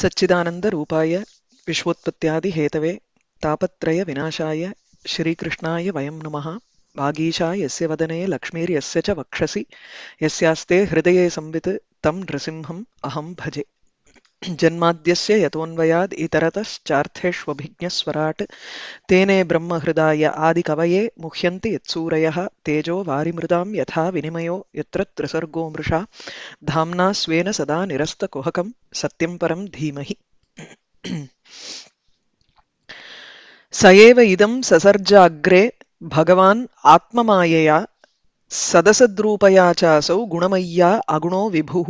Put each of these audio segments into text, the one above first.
सच्चिदानन्दरूपाय विश्वोत्पत्त्यादिहेतवे तापत्रयविनाशाय श्रीकृष्णाय वयं नमः वागीशा यस्य वदने लक्ष्मीर्यस्य च वक्षसि यस्यास्ते हृदये संवित् तं नृसिंहम् अहं भजे जन्माद्यस्य यतोऽन्वयाद् इतरतश्चार्थेष्वभिज्ञस्वराट् तेने ब्रह्महृदाय आदिकवये मुह्यन्ति यत्सूरयः तेजो वारिमृदां यथा विनिमयो यत्र त्रिसर्गो मृषा धाम्ना स्वेन सदा निरस्तकुहकं सत्यं परं धीमहि स एव इदं ससर्जाग्रे भगवान् आत्ममायया सदसद्रूपया चासौ गुणमय्या अगुणो विभुः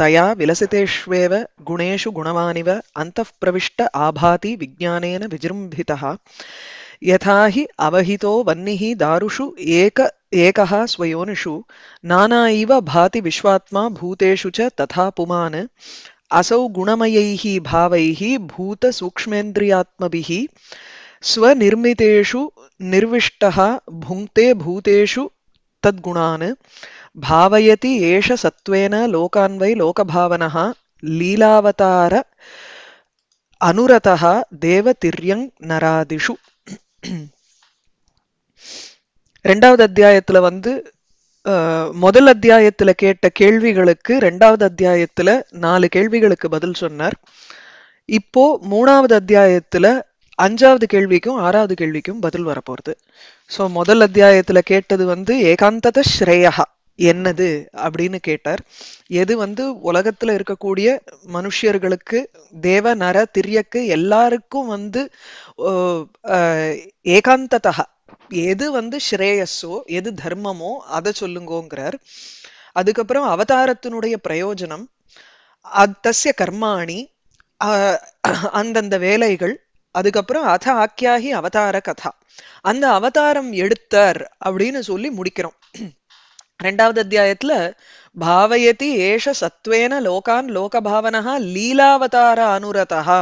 तया विलसितेष्वेव गुणेषु गुणवानिव अन्तःप्रविष्ट आभाति विज्ञानेन विजृम्भितः यथा हि अवहितो वह्निः दारुषु एक एकः स्वयोनिषु नाना इव भाति विश्वात्मा भूतेषु च तथा पुमान् असौ गुणमयैः भावैः भूतसूक्ष्मेन्द्रियात्मभिः स्वनिर्मितेषु निर्विष्टः भुङ्क्ते भूतेषु तद्गुणान् ஏஷ சத்வேன லோகான்வை లోకాన్వై லீலாவதார లీలావతార தேவ திரியங் நராதிஷு ரெண்டாவது அத்தியாயத்துல வந்து முதல் அத்தியாயத்துல கேட்ட கேள்விகளுக்கு ரெண்டாவது அத்தியாயத்துல நாலு கேள்விகளுக்கு பதில் சொன்னார் இப்போ மூணாவது அத்தியாயத்துல அஞ்சாவது கேள்விக்கும் ஆறாவது கேள்விக்கும் பதில் வரப்போறது ஸோ முதல் அத்தியாயத்துல கேட்டது வந்து ஏகாந்தத ஸ்ரேயா என்னது அப்படின்னு கேட்டார் எது வந்து உலகத்துல இருக்கக்கூடிய மனுஷியர்களுக்கு தேவ நர திரியக்கு எல்லாருக்கும் வந்து ஏகாந்ததா எது வந்து ஸ்ரேயஸோ எது தர்மமோ அதை சொல்லுங்கோங்கிறார் அதுக்கப்புறம் அவதாரத்தினுடைய பிரயோஜனம் அத்தசிய கர்மாணி அந்தந்த வேலைகள் அதுக்கப்புறம் அத ஆக்கியாகி அவதார கதா அந்த அவதாரம் எடுத்தார் அப்படின்னு சொல்லி முடிக்கிறோம் ரெண்டாவது அத்தியாயத்துல பாவயதி ஏஷ சத்வேன லோகான் லோகபாவனா லீலாவதார அனுரதா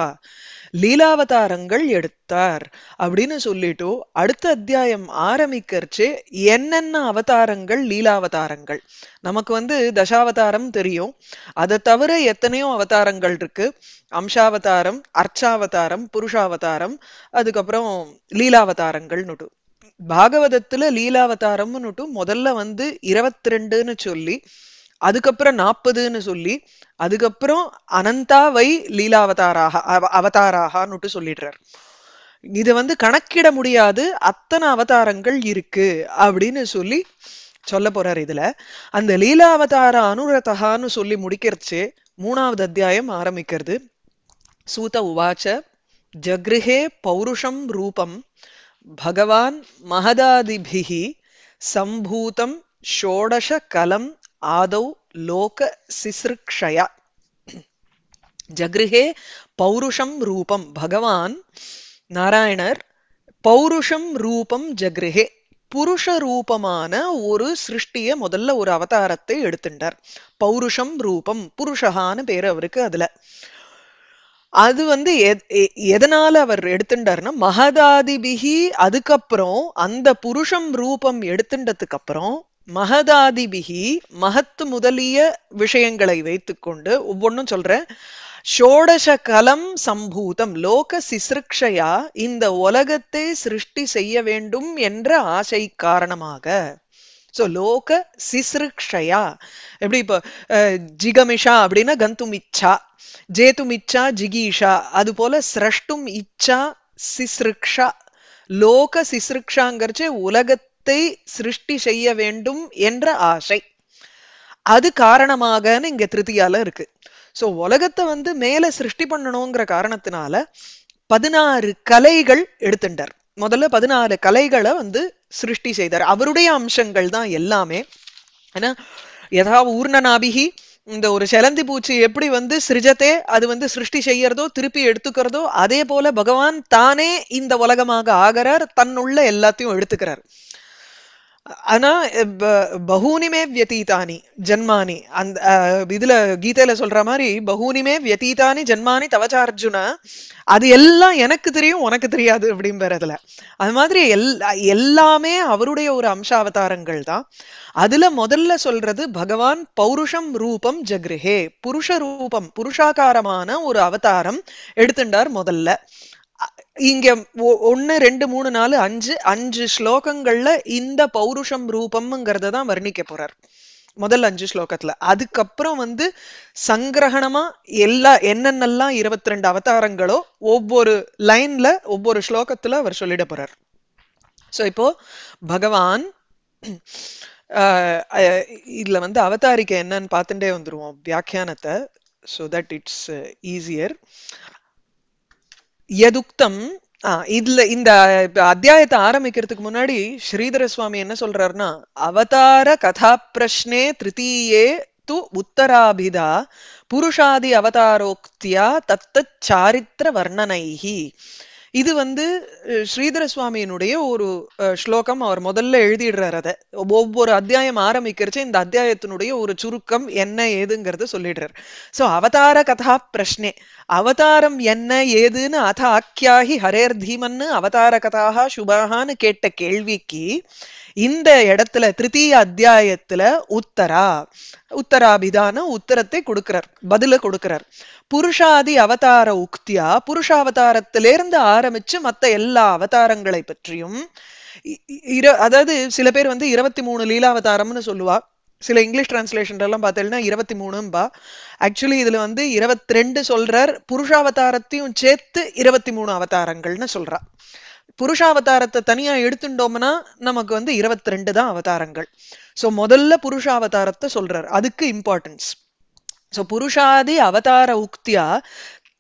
லீலாவதாரங்கள் எடுத்தார் அப்படின்னு சொல்லிட்டு அடுத்த அத்தியாயம் ஆரம்பிக்கிறச்சு என்னென்ன அவதாரங்கள் லீலாவதாரங்கள் நமக்கு வந்து தசாவதாரம் தெரியும் அதை தவிர எத்தனையோ அவதாரங்கள் இருக்கு அம்சாவதாரம் அர்ச்சாவதாரம் புருஷாவதாரம் அதுக்கப்புறம் லீலாவதாரங்கள்னுட்டு பாகவதத்துல லீலாவதாரம்னுட்டும் முதல்ல வந்து இருபத்தி ரெண்டுன்னு சொல்லி அதுக்கப்புறம் நாற்பதுன்னு சொல்லி அதுக்கப்புறம் அனந்தா வை லீலாவதாராக அவதாராகனுட்டு சொல்லிடுறார் இது வந்து கணக்கிட முடியாது அத்தனை அவதாரங்கள் இருக்கு அப்படின்னு சொல்லி சொல்ல போறார் இதுல அந்த லீலாவதார அனுரதகான்னு சொல்லி முடிக்கிறச்சு மூணாவது அத்தியாயம் ஆரம்பிக்கிறது சூத உவாச்ச ஜக்ருஹே பௌருஷம் ரூபம் பகவான் சம்பூதம் ஷோடச கலம் ஆதௌ லோக लोकसिसृक्षया जगृहे பௌருஷம் ரூபம் பகவான் நாராயணர் பௌருஷம் ரூபம் ஜக்ருஹே புருஷ ரூபமான ஒரு சிருஷ்டிய முதல்ல ஒரு அவதாரத்தை எடுத்துட்டார் பௌருஷம் ரூபம் புருஷகான்னு பேர் அவருக்கு அதுல அது வந்து எதனால அவர் எடுத்துட்டாருன்னா மகதாதிபிகி அதுக்கப்புறம் அந்த புருஷம் ரூபம் எடுத்துட்டதுக்கு அப்புறம் மகதாதிபிகி மகத்து முதலிய விஷயங்களை வைத்துக்கொண்டு ஒவ்வொன்றும் சொல்றேன் ஷோடச கலம் சம்பூதம் லோக சிசிருக்ஷையா இந்த உலகத்தை சிருஷ்டி செய்ய வேண்டும் என்ற ஆசை காரணமாக ஸோ லோக சிஸ்ருக்ஷயா எப்படி இப்போ ஜிகமிஷா அப்படின்னா கந்தும் இச்சா ஜேத்தும் இச்சா ஜிகீஷா அது போல சிரஷ்டும் இச்சா சிஸ்ருக்ஷா லோக சிஸ்ருக்ஷாங்கிறச்சு உலகத்தை சிருஷ்டி செய்ய வேண்டும் என்ற ஆசை அது காரணமாகன்னு இங்க திருத்தியால இருக்கு ஸோ உலகத்தை வந்து மேல சிருஷ்டி பண்ணணுங்கிற காரணத்தினால பதினாறு கலைகள் எடுத்துட்டார் முதல்ல பதினாறு கலைகளை வந்து சிருஷ்டி செய்தார் அவருடைய அம்சங்கள் தான் எல்லாமே ஏன்னா யதா ஊர்ணநாபிகி இந்த ஒரு செலந்தி பூச்சி எப்படி வந்து சிருஜத்தே அது வந்து சிருஷ்டி செய்யறதோ திருப்பி எடுத்துக்கிறதோ அதே போல பகவான் தானே இந்த உலகமாக ஆகிறார் தன்னுள்ள எல்லாத்தையும் எடுத்துக்கிறார் ஆனா பகூனிமே வியதீதானி ஜென்மானி அந்த இதுல கீதையில சொல்ற மாதிரி பகூனிமே வியதீதானி ஜென்மானி தவச்சார்ஜுனா அது எல்லாம் எனக்கு தெரியும் உனக்கு தெரியாது அப்படிங்கறதுல அது மாதிரி எல் எல்லாமே அவருடைய ஒரு அம்ச அவதாரங்கள் தான் அதுல முதல்ல சொல்றது பகவான் பௌருஷம் ரூபம் ஜக்ருஹே புருஷ ரூபம் புருஷாகாரமான ஒரு அவதாரம் எடுத்துட்டார் முதல்ல இங்க ஒன்னு ரெண்டு மூணு நாலு அஞ்சு அஞ்சு ஸ்லோகங்கள்ல இந்த பௌருஷம் ரூபம்ங்கிறத தான் வர்ணிக்க போறார் முதல் அஞ்சு ஸ்லோகத்துல அதுக்கப்புறம் வந்து சங்கிரகணமா எல்லா என்னென்னலாம் இருபத்தி ரெண்டு அவதாரங்களோ ஒவ்வொரு லைன்ல ஒவ்வொரு ஸ்லோகத்துல அவர் சொல்லிட போறார் சோ இப்போ பகவான் இதுல வந்து அவதாரிக்க என்னன்னு பார்த்துட்டே வந்துருவோம் வியாக்கியானத்தை ஸோ தட் இட்ஸ் ஈஸியர் எதுக்தம் இதுல இந்த அத்தியாயத்தை ஆரம்பிக்கிறதுக்கு முன்னாடி ஸ்ரீதர சுவாமி என்ன சொல்றாருன்னா அவதார கதா பிரஷ்னே திருத்தீயே து உத்தராபிதா புருஷாதி அவதாரோக்தியா தத்த சாரித்திர வர்ணனைகி இது வந்து ஸ்ரீதர சுவாமியினுடைய ஒரு ஸ்லோகம் அவர் முதல்ல எழுதிடுறாரு அதை ஒவ்வொரு அத்தியாயம் ஆரம்பிக்கிறச்சு இந்த அத்தியாயத்தினுடைய ஒரு சுருக்கம் என்ன ஏதுங்கிறத சொல்லிடுறாரு சோ அவதார கதா பிரஷ்னே அவதாரம் என்ன ஏதுன்னு அத ஆக்கியாகி ஹரேர் தீமன்னு அவதார கதாக சுபாகான்னு கேட்ட கேள்விக்கு இந்த இடத்துல திருத்தீய அத்தியாயத்துல உத்தரா உத்தராபிதான உத்தரத்தை கொடுக்கிறார் பதில கொடுக்கிறார் புருஷாதி அவதார உக்தியா புருஷாவதாரத்திலிருந்து ஆரம்பிச்சு மத்த எல்லா அவதாரங்களை பற்றியும் அதாவது சில பேர் வந்து இருபத்தி மூணு லீலாவதாரம்னு சொல்லுவா சில இங்கிலீஷ் டிரான்ஸ்லேஷன் எல்லாம் பார்த்தீங்கன்னா இருபத்தி மூணும்பா ஆக்சுவலி இதுல வந்து இருபத்தி ரெண்டு சொல்றார் புருஷாவதாரத்தையும் சேர்த்து இருபத்தி மூணு அவதாரங்கள்னு சொல்றா புருஷாவதாரத்தை தனியா எடுத்துட்டோம்னா நமக்கு வந்து இருபத்தி ரெண்டு தான் அவதாரங்கள் ஸோ முதல்ல புருஷாவதாரத்தை சொல்றார் அதுக்கு இம்பார்ட்டன்ஸ் ஸோ புருஷாதி அவதார உக்தியா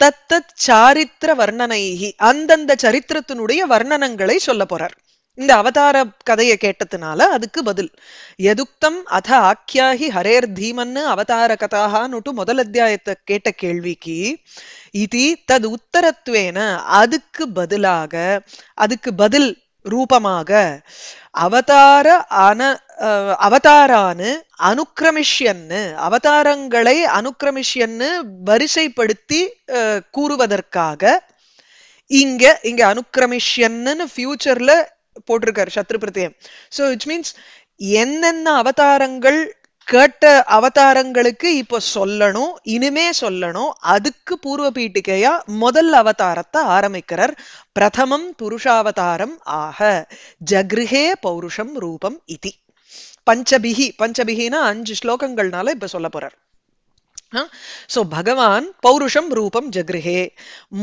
தத்தத் சாரித்திர வர்ணனைகி அந்தந்த சரித்திரத்தினுடைய வர்ணனங்களை சொல்ல போறார் இந்த அவதார கதையை கேட்டதுனால அதுக்கு பதில் எதுக்தம் அத ஆக்கியாகி ஹரேர் தீமன்னு அவதார கதாகான்னுட்டு முதல் அத்தியாயத்தை கேட்ட கேள்விக்கு இது தது உத்தரத்துவேன அதுக்கு பதிலாக அதுக்கு பதில் ரூபமாக அவதார அன அவதாரானு அனுக்கிரமிஷ்யன்னு அவதாரங்களை அனுக்கிரமிஷ்யன்னு வரிசைப்படுத்தி கூறுவதற்காக இங்க இங்க அனுக்கிரமிஷ்யன்னு ஃபியூச்சர்ல போட்டிருக்காரு சத்ரு பிரத்யம் சோ இட்ஸ் மீன்ஸ் என்னென்ன அவதாரங்கள் கேட்ட அவதாரங்களுக்கு இப்போ சொல்லணும் இனிமே சொல்லணும் அதுக்கு பூர்வ பீட்டிகையா முதல் அவதாரத்தை ஆரம்பிக்கிறார் பிரதமம் புருஷாவதாரம் ஆக ஜக்ருஹே பௌருஷம் ரூபம் இதி பஞ்சபிகி பஞ்சபிகினா அஞ்சு ஸ்லோகங்கள்னால இப்ப சொல்ல போறார் சோ பகவான் பௌருஷம் ரூபம் ஜக்ருஹே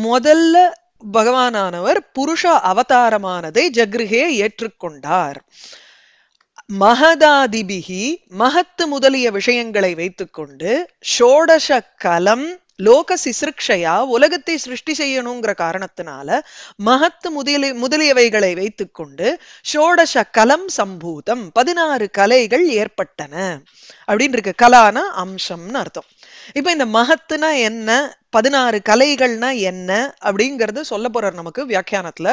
முதல்ல பகவானவர் புருஷ அவதாரமானதை ஜக்ருகே ஏற்றுக்கொண்டார் மகதாதிபிகி மகத்து முதலிய விஷயங்களை வைத்துக்கொண்டு ஷோடச கலம் லோக சிசிருக்ஷையா உலகத்தை சிருஷ்டி செய்யணுங்கிற காரணத்தினால மகத்து முதலி முதலியவைகளை வைத்துக்கொண்டு ஷோடச கலம் சம்பூதம் பதினாறு கலைகள் ஏற்பட்டன அப்படின்னு இருக்கு கலான அம்சம்னு அர்த்தம் இப்ப இந்த மகத்துனா என்ன பதினாறு கலைகள்னா என்ன அப்படிங்கறத சொல்ல போறார் நமக்கு வியாக்கியானத்துல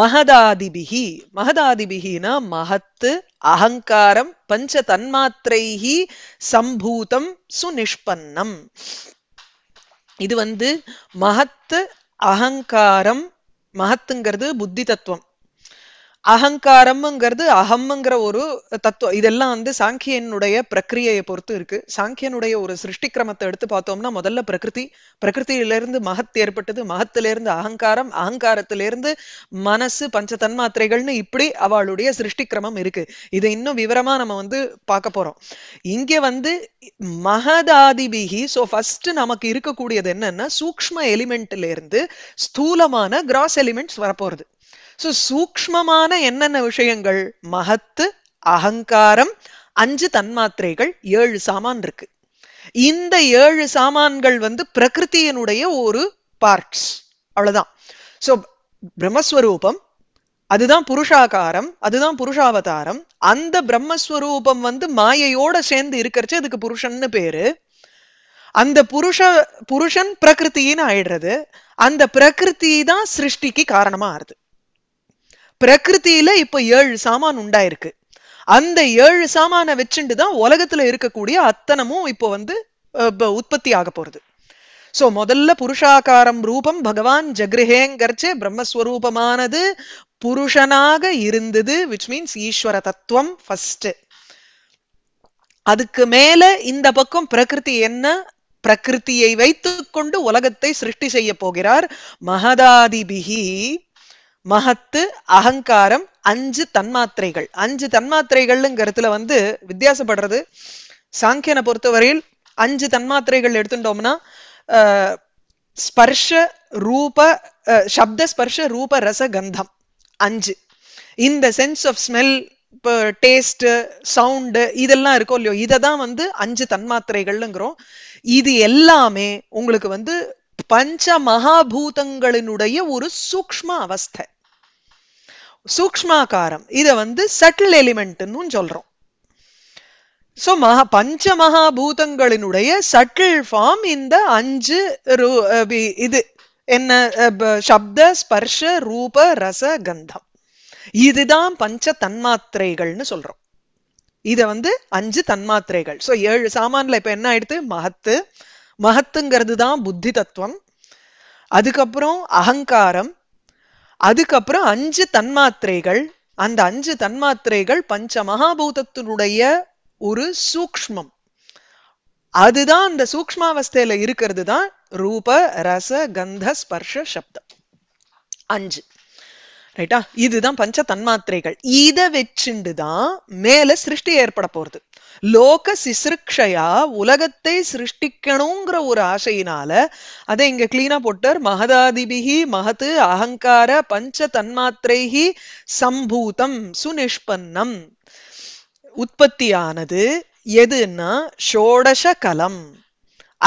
மகதாதிபிகி மகதாதிபிகினா மகத்து அகங்காரம் பஞ்ச தன்மாத்திரைகி சம்பூதம் சுனிஷ்பன்னம் இது வந்து மகத்து அகங்காரம் மகத்துங்கிறது புத்தி தத்துவம் அகங்காரம்ங்கிறது அகம்ங்கிற ஒரு தத்துவம் இதெல்லாம் வந்து சாங்கியனுடைய பிரக்கிரியையை பொறுத்து இருக்கு சாங்கியனுடைய ஒரு சிருஷ்டி கிரமத்தை எடுத்து பார்த்தோம்னா முதல்ல பிரகிருதி பிரகிருத்தியிலிருந்து மகத் ஏற்பட்டது மகத்திலிருந்து அகங்காரம் அகங்காரத்திலிருந்து மனசு பஞ்ச தன்மாத்திரைகள்னு இப்படி அவளுடைய சிருஷ்டி கிரமம் இருக்கு இதை இன்னும் விவரமா நம்ம வந்து பார்க்க போறோம் இங்க வந்து மகதாதிபிகி ஸோ ஃபர்ஸ்ட் நமக்கு இருக்கக்கூடியது என்னன்னா சூக்ம எலிமெண்ட்ல இருந்து ஸ்தூலமான கிராஸ் எலிமெண்ட்ஸ் வரப்போறது ஸோ சூக்மமான என்னென்ன விஷயங்கள் மகத்து அகங்காரம் அஞ்சு தன்மாத்திரைகள் ஏழு சாமான் இருக்கு இந்த ஏழு சாமான்கள் வந்து பிரகிருத்தியினுடைய ஒரு பார்ட்ஸ் அவ்வளவுதான் ஸோ பிரம்மஸ்வரூபம் அதுதான் புருஷாகாரம் அதுதான் புருஷாவதாரம் அந்த பிரம்மஸ்வரூபம் வந்து மாயையோட சேர்ந்து இருக்கிறச்சு அதுக்கு புருஷன்னு பேரு அந்த புருஷ புருஷன் பிரகிருத்தின்னு ஆயிடுறது அந்த பிரகிருதி தான் சிருஷ்டிக்கு காரணமா ஆறுது பிரகிருத்தியில இப்ப ஏழு சாமான் உண்டாயிருக்கு அந்த ஏழு சாமான வச்சுட்டு தான் உலகத்துல இருக்கக்கூடிய அத்தனமும் இப்போ வந்து உற்பத்தி ஆக போறது சோ முதல்ல புருஷாகாரம் ரூபம் பகவான் ஜக்ரிஹேங்கர்ச்சே பிரம்மஸ்வரூபமானது புருஷனாக இருந்தது விச் மீன்ஸ் ஈஸ்வர தத்துவம் ஃபர்ஸ்ட் அதுக்கு மேல இந்த பக்கம் பிரகிருதி என்ன பிரகிருத்தியை வைத்துக்கொண்டு உலகத்தை சிருஷ்டி செய்ய போகிறார் மகதாதிபிகி மகத்து அகங்காரம் அஞ்சு தன்மாத்திரைகள் அஞ்சு தன்மாத்திரைகள்ங்கிறதுல வந்து வித்தியாசப்படுறது சாங்கியனை பொறுத்தவரையில் அஞ்சு தன்மாத்திரைகள் எடுத்துட்டோம்னா ஸ்பர்ஷ ரூப சப்த ஸ்பர்ஷ ரூப ரச கந்தம் அஞ்சு இந்த சென்ஸ் ஆஃப் ஸ்மெல் இப்போ டேஸ்ட்டு சவுண்டு இதெல்லாம் இருக்கும் இல்லையோ இதை தான் வந்து அஞ்சு தன்மாத்திரைகள்ங்கிறோம் இது எல்லாமே உங்களுக்கு வந்து பஞ்ச மகாபூதங்களினுடைய ஒரு சூக்ம அவஸ்தை சூக்மாகாரம் இதை வந்து சட்டில் எலிமெண்ட்னு சொல்றோம் ஸோ மகா பஞ்ச மகாபூதங்களினுடைய சட்டில் ஃபார்ம் இந்த அஞ்சு இது என்ன சப்த ஸ்பர்ஷ ரூப ரச கந்தம் இதுதான் பஞ்ச தன்மாத்திரைகள்னு சொல்றோம் இதை வந்து அஞ்சு தன்மாத்திரைகள் ஸோ ஏழு சாமான்ல இப்போ என்ன ஆயிடுது மகத்து மகத்துங்கிறது தான் புத்தி தத்துவம் அதுக்கப்புறம் அகங்காரம் அதுக்கப்புறம் அஞ்சு தன்மாத்திரைகள் அந்த அஞ்சு தன்மாத்திரைகள் பஞ்ச மகாபூதத்தினுடைய ஒரு சூக்மம் அதுதான் அந்த சூக்மாவஸ்தையில இருக்கிறது தான் ரூப ரச கந்த ஸ்பர்ஷ சப்தம் அஞ்சு ரைட்டா இதுதான் பஞ்ச தன்மாத்திரைகள் இதை வச்சுண்டு தான் மேல சிருஷ்டி ஏற்பட போறது லோக சிசிருக்ஷையா உலகத்தை சிருஷ்டிக்கணுங்கிற ஒரு ஆசையினால அதை இங்க கிளீனா போட்டார் மகதாதிபிகி மகத்து அகங்கார பஞ்ச தன்மாத்திரைகி சம்பூதம் சுனிஷ்பன்னம் உற்பத்தியானது எதுன்னா ஷோடச கலம்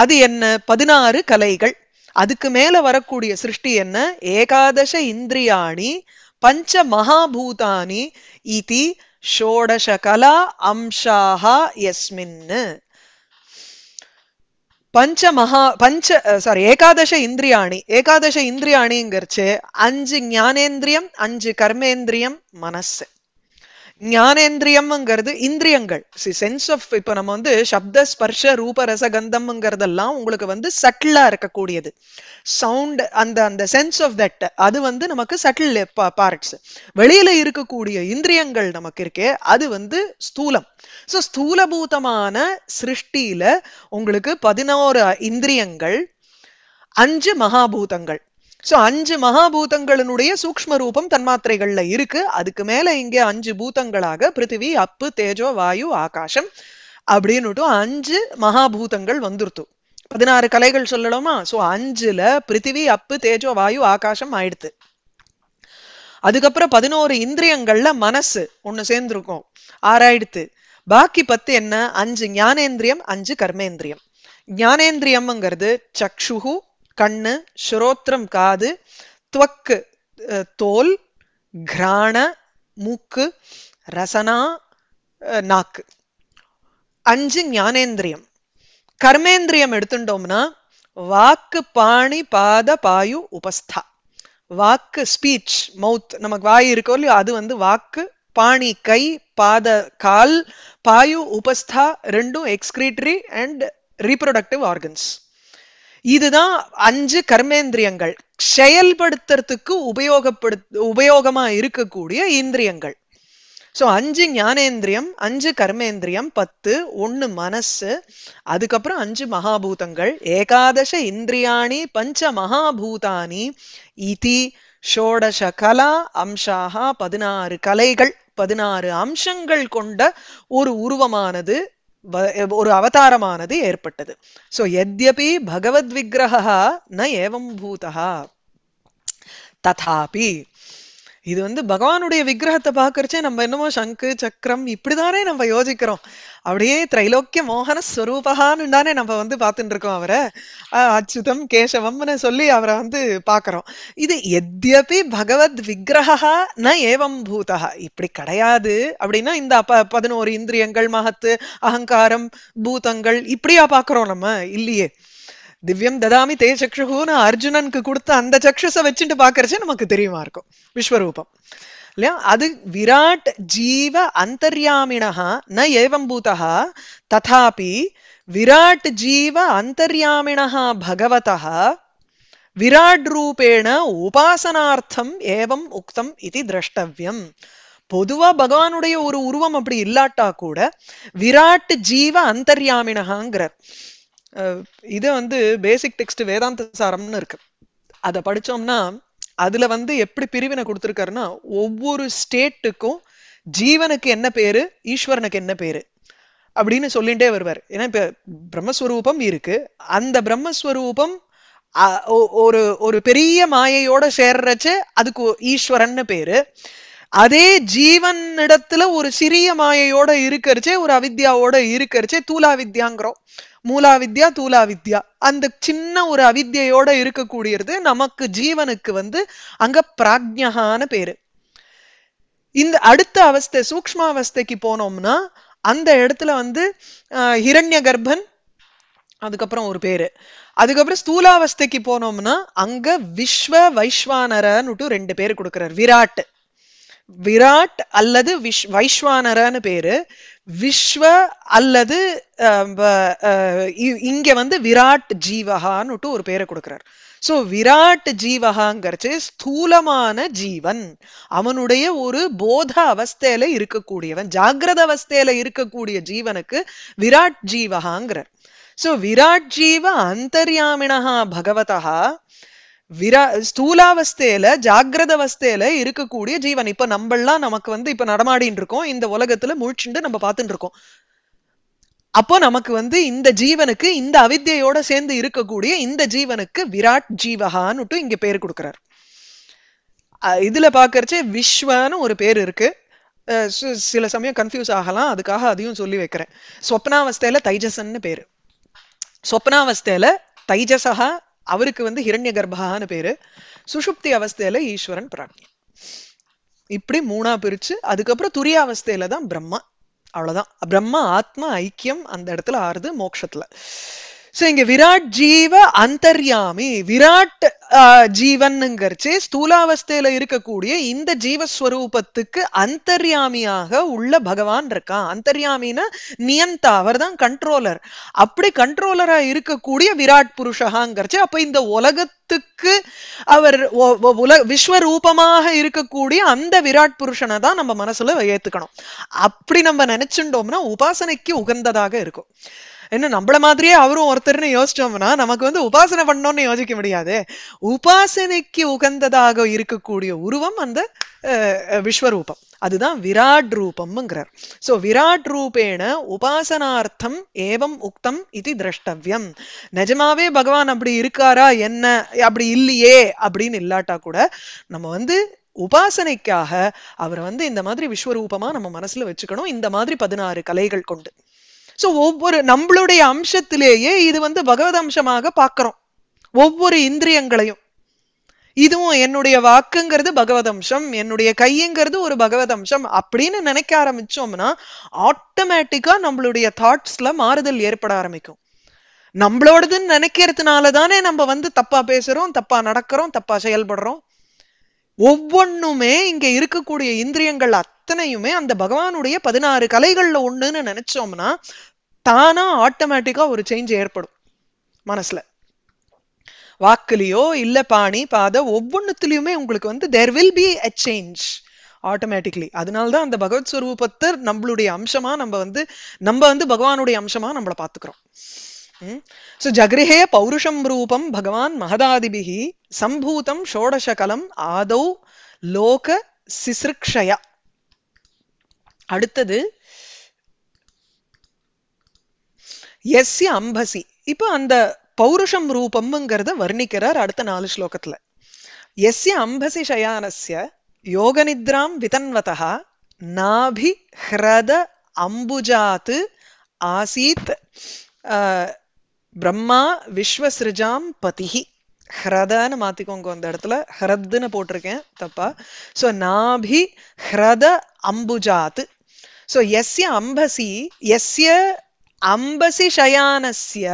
அது என்ன பதினாறு கலைகள் அதுக்கு மேல வரக்கூடிய சிருஷ்டி என்ன ஏகாதச இந்திரியாணி பஞ்ச மகாபூதானி இதி ஷோடச கலா அம்சாஹா எஸ்மின்னு பஞ்ச மகா பஞ்ச சாரி ஏகாதச இந்திரியாணி ஏகாதச இந்திரியாணிங்கிறச்சு அஞ்சு ஞானேந்திரியம் அஞ்சு கர்மேந்திரியம் மனசு ஞானேந்திரியம்ங்கிறது இந்திரியங்கள் சி சென்ஸ் ஆஃப் இப்போ நம்ம வந்து சப்த ஸ்பர்ஷ ரூப ரசகந்தம்ங்கிறதெல்லாம் உங்களுக்கு வந்து சட்டிலா இருக்கக்கூடியது சவுண்ட் அந்த அந்த சென்ஸ் ஆஃப் தட் அது வந்து நமக்கு சட்டில் பார்ட்ஸ் வெளியில இருக்கக்கூடிய இந்திரியங்கள் நமக்கு இருக்கே அது வந்து ஸ்தூலம் ஸோ ஸ்தூலபூதமான சிருஷ்டியில உங்களுக்கு பதினோரு இந்திரியங்கள் அஞ்சு மகாபூதங்கள் ஸோ அஞ்சு மகாபூதங்களினுடைய சூக்ம ரூபம் தன்மாத்திரைகள்ல இருக்கு அதுக்கு மேல இங்கே அஞ்சு பூதங்களாக பிருத்திவி அப்பு தேஜோ வாயு ஆகாஷம் அப்படின்னுட்டு அஞ்சு மகாபூதங்கள் வந்துருத்து பதினாறு கலைகள் சொல்லணுமா ஸோ அஞ்சுல பிருத்திவி அப்பு தேஜோ வாயு ஆகாஷம் ஆயிடுத்து அதுக்கப்புறம் பதினோரு இந்திரியங்கள்ல மனசு ஒண்ணு சேர்ந்துருக்கும் ஆறாயிடுத்து பாக்கி பத்து என்ன அஞ்சு ஞானேந்திரியம் அஞ்சு கர்மேந்திரியம் ஞானேந்திரியம்ங்கிறது சக்ஷுகு கண்ணு ஸ்ரோத்ரம் காது துவக்கு தோல் கிராண மூக்கு ரசனா நாக்கு அஞ்சு ஞானேந்திரியம் கர்மேந்திரியம் எடுத்துட்டோம்னா வாக்கு பாணி பாத பாயு உபஸ்தா வாக்கு ஸ்பீச் மவுத் நமக்கு வாய் இருக்கோ இல்லையோ அது வந்து வாக்கு பாணி கை பாத கால் பாயு உபஸ்தா ரெண்டும் எக்ஸ்கிரீட்டரி அண்ட் ரீப்ரொடக்டிவ் ஆர்கன்ஸ் இதுதான் அஞ்சு கர்மேந்திரியங்கள் செயல்படுத்துறதுக்கு உபயோகப்படுத்த உபயோகமா இருக்கக்கூடிய இந்திரியங்கள் ஸோ அஞ்சு ஞானேந்திரியம் அஞ்சு கர்மேந்திரியம் பத்து ஒன்று மனசு அதுக்கப்புறம் அஞ்சு மகாபூதங்கள் ஏகாதச இந்திரியாணி பஞ்ச மகாபூதானி இதி ஷோடச கலா அம்சாகா பதினாறு கலைகள் பதினாறு அம்சங்கள் கொண்ட ஒரு உருவமானது ஒரு அவதாரமானது ஏற்பட்டது சோ எத்யபி பகவத் விக்கிரகா ந ஏவம் பூதா ததாபி இது வந்து பகவானுடைய விக்கிரகத்தை பாக்குறச்சே நம்ம என்னமோ சங்கு சக்கரம் இப்படிதானே நம்ம யோசிக்கிறோம் அப்படியே திரைலோக்கிய மோகன ஸ்வரூபகான்னு தானே நம்ம வந்து பார்த்துட்டு இருக்கோம் அவரை அச்சுதம் கேசவம்னு சொல்லி அவரை வந்து பாக்குறோம் இது எத்தியபி பகவத் விக்கிரகா ந ஏவம் பூதா இப்படி கிடையாது அப்படின்னா இந்த அப்ப பதினோரு இந்திரியங்கள் மகத்து அகங்காரம் பூதங்கள் இப்படியா பாக்குறோம் நம்ம இல்லையே திவ்யம் ததாமி தே சக்ஷுன்னு அர்ஜுனனுக்கு கொடுத்த அந்த சக்ஷுஸை வச்சுட்டு பாக்குறச்சே நமக்கு தெரியுமா இருக்கும் விஸ்வரூபம் இல்லையா அது விராட் ஜீவ அந்தர்யாமினா ந ஏவம் பூதா ததாபி விராட் ஜீவ அந்தர்யாமினா பகவதா விராட் ரூபேண உபாசனார்த்தம் ஏவம் உக்தம் இது திரஷ்டவியம் பொதுவா பகவானுடைய ஒரு உருவம் அப்படி இல்லாட்டா கூட விராட் ஜீவ அந்தர்யாமினகாங்கிறார் இதை வந்து பேசிக் டெக்ஸ்ட் வேதாந்த சாரம்னு இருக்கு அதை படித்தோம்னா அதுல வந்து எப்படி பிரிவினை கொடுத்துருக்காருன்னா ஒவ்வொரு ஸ்டேட்டுக்கும் ஜீவனுக்கு என்ன பேரு ஈஸ்வரனுக்கு என்ன பேரு அப்படின்னு சொல்லிட்டே வருவார் ஏன்னா இப்ப பிரம்மஸ்வரூபம் இருக்கு அந்த பிரம்மஸ்வரூபம் ஒரு ஒரு பெரிய மாயையோட சேர்றச்சு அதுக்கு ஈஸ்வரன்னு பேரு அதே ஜீவன் இடத்துல ஒரு சிறிய மாயையோட இருக்கிறச்சே ஒரு அவித்யாவோட இருக்கிறச்சே தூலா வித்யாங்கிறோம் மூலா வித்யா தூலா வித்யா அந்த சின்ன ஒரு அவித்தியோட இருக்கக்கூடியது நமக்கு ஜீவனுக்கு வந்து அங்க பிராஜ்யகான பேரு இந்த அடுத்த அவஸ்தை சூக்ம அவஸ்தைக்கு போனோம்னா அந்த இடத்துல வந்து ஹிரண்ய கர்ப்பன் அதுக்கப்புறம் ஒரு பேரு அதுக்கப்புறம் ஸ்தூலாவஸ்தைக்கு போனோம்னா அங்க விஸ்வ வைஸ்வானரன்னுட்டு ரெண்டு பேர் கொடுக்கிறார் விராட்டு விராட் அல்லது விஷ் வைஸ்வானரன்னு பேரு விஸ்வ அல்லது இங்க வந்து விராட் ஜீவகான்னு ஒரு பேரை கொடுக்கிறார் சோ விராட் ஜீவகாங்கிறச்சு ஸ்தூலமான ஜீவன் அவனுடைய ஒரு போத அவஸ்தையில இருக்கக்கூடியவன் ஜாகிரத அவஸ்தையில இருக்கக்கூடிய ஜீவனுக்கு விராட் ஜீவகாங்கிறார் சோ விராட் ஜீவ அந்தர்யாமினா பகவதா விரா ஸ்தூலாவஸ்தையில ஜாகிரத அவஸ்தையில இருக்கக்கூடிய ஜீவன் இப்ப நம்மளாம் நமக்கு வந்து இப்ப நடமாடின்னு இருக்கோம் இந்த உலகத்துல முழிச்சுண்டு நம்ம பார்த்துட்டு இருக்கோம் அப்போ நமக்கு வந்து இந்த ஜீவனுக்கு இந்த அவித்தியோட சேர்ந்து இருக்கக்கூடிய இந்த ஜீவனுக்கு விராட் ஜீவகான்னு இங்க பேர் கொடுக்கிறார் இதுல பாக்குறச்சு விஸ்வன்னு ஒரு பேர் இருக்கு சில சமயம் கன்ஃபியூஸ் ஆகலாம் அதுக்காக அதையும் சொல்லி வைக்கிறேன் சொப்னாவஸ்தையில தைஜசன்னு பேரு சொப்னாவஸ்தையில தைஜசகா அவருக்கு வந்து ஹிரண்ய கர்ப்பான்னு பேரு சுஷுப்தி அவஸ்தையில ஈஸ்வரன் பிராணி இப்படி மூணா பிரிச்சு அதுக்கப்புறம் துரிய அவஸ்தையில தான் பிரம்மா அவ்வளவுதான் பிரம்மா ஆத்மா ஐக்கியம் அந்த இடத்துல ஆறுது மோக்ஷத்துல சோ இங்க விராட் ஜீவ அந்தர்யாமி விராட் ஜீவன்ங்கிறச்சே ஸ்தூலாவஸ்தையில இருக்கக்கூடிய இந்த ஜீவஸ்வரூபத்துக்கு அந்தர்யாமியாக உள்ள பகவான் இருக்கான் அந்தர்யாமினா நியந்தா அவர் தான் கண்ட்ரோலர் அப்படி கண்ட்ரோலரா இருக்கக்கூடிய விராட் புருஷகாங்கிறச்சு அப்ப இந்த உலகத்துக்கு அவர் உல விஸ்வரூபமாக இருக்கக்கூடிய அந்த விராட் புருஷனை தான் நம்ம மனசுல ஏத்துக்கணும் அப்படி நம்ம நினைச்சுட்டோம்னா உபாசனைக்கு உகந்ததாக இருக்கும் என்ன நம்மள மாதிரியே அவரும் ஒருத்தர்னு யோசிச்சோம்னா நமக்கு வந்து உபாசனை பண்ணோம்னு யோசிக்க முடியாது உபாசனைக்கு உகந்ததாக இருக்கக்கூடிய உருவம் அந்த விஸ்வரூபம் அதுதான் விராட் ரூபம்ங்கிறார் ஸோ விராட் ரூபேண உபாசனார்த்தம் ஏவம் உக்தம் இது திரஷ்டவியம் நிஜமாவே பகவான் அப்படி இருக்காரா என்ன அப்படி இல்லையே அப்படின்னு இல்லாட்டா கூட நம்ம வந்து உபாசனைக்காக அவரை வந்து இந்த மாதிரி விஸ்வரூபமா நம்ம மனசுல வச்சுக்கணும் இந்த மாதிரி பதினாறு கலைகள் கொண்டு ஸோ ஒவ்வொரு நம்மளுடைய அம்சத்திலேயே இது வந்து பகவத் அம்சமாக பார்க்குறோம் ஒவ்வொரு இந்திரியங்களையும் இதுவும் என்னுடைய வாக்குங்கிறது பகவத் அம்சம் என்னுடைய கைங்கிறது ஒரு பகவத் அம்சம் அப்படின்னு நினைக்க ஆரம்பிச்சோம்னா ஆட்டோமேட்டிக்கா நம்மளுடைய தாட்ஸ்ல மாறுதல் ஏற்பட ஆரம்பிக்கும் நம்மளோடதுன்னு நினைக்கிறதுனால தானே நம்ம வந்து தப்பா பேசுறோம் தப்பா நடக்கிறோம் தப்பா செயல்படுறோம் ஒவ்வொன்றுமே இங்க இருக்கக்கூடிய இந்திரியங்கள் அத்தனையுமே அந்த பகவானுடைய பதினாறு கலைகள்ல ஒண்ணுன்னு நினைச்சோம்னா தானா ஆட்டோமேட்டிக்கா ஒரு சேஞ்ச் ஏற்படும் மனசுல வாக்குலையோ இல்ல பாணி பாத ஒவ்வொன்னுத்துலயுமே உங்களுக்கு வந்து there will be a change automatically அதனால்தான் அந்த பகவத் ஸ்வரூபத்தை நம்மளுடைய அம்சமா நம்ம வந்து நம்ம வந்து பகவானுடைய அம்சமா நம்மளை பாத்துக்கிறோம் ஸோ ஜக்ரிஹே பௌருஷம் ரூபம் பகவான் மகதாதிபிகி சம்பூதம் ஷோடசகலம் ஆதௌ லோக சிசிருக்ஷயா அடுத்தது எஸ்ய அம்பசி இப்போ அந்த பௌருஷம் ரூபம்ங்கிறத வர்ணிக்கிறார் அடுத்த நாலு ஸ்லோகத்துல எஸ்ய அம்பசி சயானஸ்ய யோக நித்ராம் விதன்வதா நாபி ஹிரத அம்புஜாத் ஆசீத் பிரம்மா விஸ்வசிருஜாம் பதிஹி ஹ்ரதன்னு மாத்திக்கோங்க அந்த இடத்துல ஹ்ரத்னு போட்டிருக்கேன் தப்பா ஸோ நாபி ஹ்ரத அம்புஜாத் ஸோ எஸ்ய அம்பசி எஸ்ய அம்பசி ஷயானசிய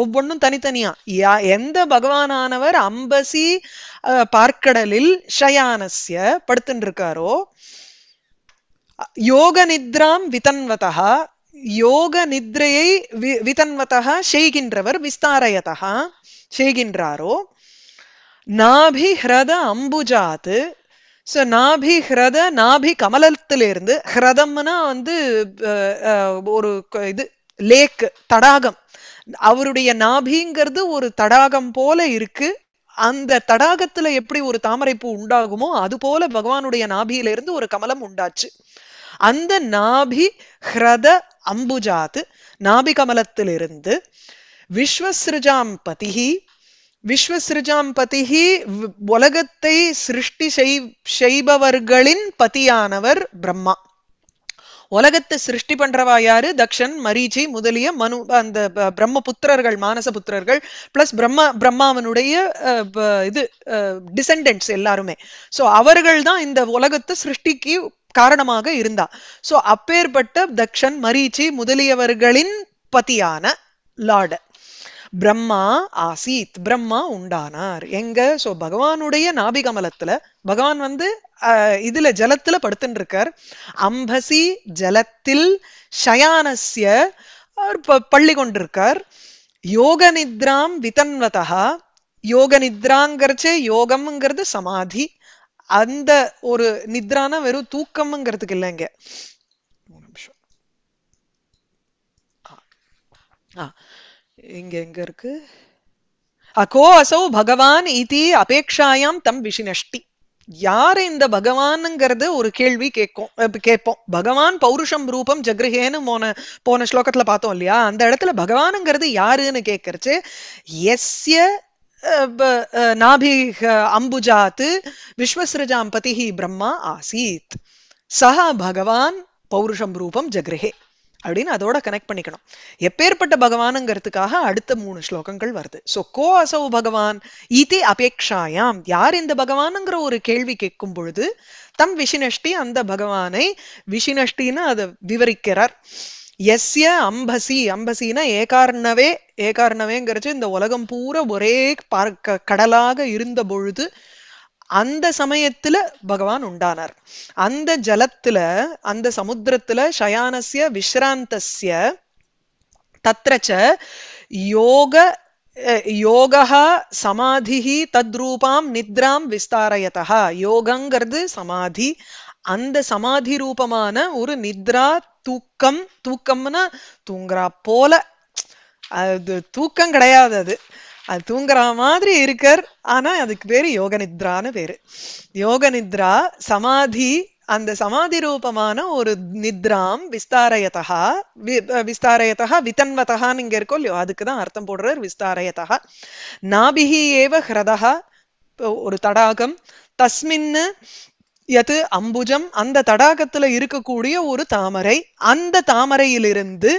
ஒவ்வொன்றும் தனித்தனியா எந்த பகவானானவர் அம்பசி பார்க்கடலில் ஷயானசிய படுத்துட்டு இருக்காரோ யோக நித்ராம் விதன்வதா யோக நித்ரையை விதன்வதா செய்கின்றவர் விஸ்தாரயதா செய்கின்றாரோ நாபி ஹிரத அம்புஜாத்து ஸோ நாபி ஹிரத நாபி கமலத்திலிருந்து ஹிரதம்னா வந்து ஒரு இது லேக் தடாகம் அவருடைய நாபிங்கிறது ஒரு தடாகம் போல இருக்கு அந்த தடாகத்துல எப்படி ஒரு தாமரைப்பூ உண்டாகுமோ அது போல பகவானுடைய நாபியில இருந்து ஒரு கமலம் உண்டாச்சு அந்த நாபி ஹிரத அம்புஜாது நாபி கமலத்திலிருந்து விஸ்வசிருஜாம் பதிகி விஸ்வசிருஜாம் பதிகி உலகத்தை சிருஷ்டி செய் செய்பவர்களின் பதியானவர் பிரம்மா உலகத்தை சிருஷ்டி பண்றவா யாரு தக்ஷன் மரீச்சி முதலிய மனு அந்த பிரம்ம புத்திரர்கள் மானச புத்திரர்கள் பிளஸ் பிரம்ம பிரம்மாவனுடைய இது டிசெண்டன்ட்ஸ் எல்லாருமே ஸோ அவர்கள் தான் இந்த உலகத்தை சிருஷ்டிக்கு காரணமாக இருந்தா ஸோ அப்பேற்பட்ட தக்ஷன் மரீச்சி முதலியவர்களின் பதியான லார்டு பிரம்மா ஆசீத் பிரம்மா உண்டானார் எங்க சோ பகவானுடைய நாபிகமலத்துல பகவான் வந்து இதுல ஜலத்துல படுத்துட்டு இருக்கார் அம்பசி ஜலத்தில் ஷயானசிய பள்ளி கொண்டிருக்கார் யோக நித்ராம் விதன்வதா யோக நித்ராங்கிறச்சே யோகம்ங்கிறது சமாதி அந்த ஒரு நித்ரானா வெறும் தூக்கம்ங்கிறதுக்கு இல்லைங்க நிமிஷம் ஆ இங்க எங்க இருக்கு அகோ அசோ பகவான் இதி அபேக்ஷாயாம் தம் விசினஷ்டி யாரு இந்த பகவானுங்கிறது ஒரு கேள்வி கேட்கும் கேட்போம் பகவான் பௌருஷம் ரூபம் ஜக்ரஹேன்னு போன போன ஸ்லோகத்துல பார்த்தோம் இல்லையா அந்த இடத்துல பகவானுங்கிறது யாருன்னு கேட்கறச்சு எஸ்ய நாபி அம்புஜாத்து விஸ்வசிருஜாம் பதிஹி பிரம்மா ஆசீத் சஹா பகவான் பௌருஷம் ரூபம் ஜக்ரஹே அப்படின்னு அதோட கனெக்ட் பண்ணிக்கணும் எப்பேற்பட்ட பகவானுங்கிறதுக்காக அடுத்த மூணு ஸ்லோகங்கள் வருது ஸோ கோ அசௌ பகவான் இதி அபேக்ஷாயாம் யார் இந்த பகவானுங்கிற ஒரு கேள்வி கேட்கும் பொழுது தம் விஷினஷ்டி அந்த பகவானை விஷினஷ்டின்னு அதை விவரிக்கிறார் எஸ்ய அம்பசி அம்பசினா ஏகார்ணவே ஏகார்ணவேங்கிறச்சு இந்த உலகம் பூரா ஒரே கடலாக இருந்த பொழுது அந்த சமயத்துல பகவான் உண்டானார் அந்த ஜலத்துல அந்த சமுத்திரத்துல ஷயானசிய விஷ்ராந்தசிய தத்ரச்ச யோக யோகா சமாதிஹி தத்ரூபாம் நித்ராம் விஸ்தாரயதா யோகங்கிறது சமாதி அந்த சமாதி ரூபமான ஒரு நித்ரா தூக்கம் தூக்கம்னா தூங்குறா போல அது தூக்கம் கிடையாது அது அது தூங்குற மாதிரி இருக்கார் ஆனா அதுக்கு பேரு யோக நித்ரான்னு பேரு யோக நித்ரா சமாதி அந்த சமாதி ரூபமான ஒரு நித்ராம் விஸ்தாரயதா விஸ்தாரயதா வித்தன்வதான்னு இங்க இருக்கோ இல்லையோ அதுக்குதான் அர்த்தம் போடுறார் விஸ்தாரயதா நாபிகி ஏவ ஹிரதா ஒரு தடாகம் தஸ்மின்னு எது அம்புஜம் அந்த தடாகத்துல இருக்கக்கூடிய ஒரு தாமரை அந்த தாமரையிலிருந்து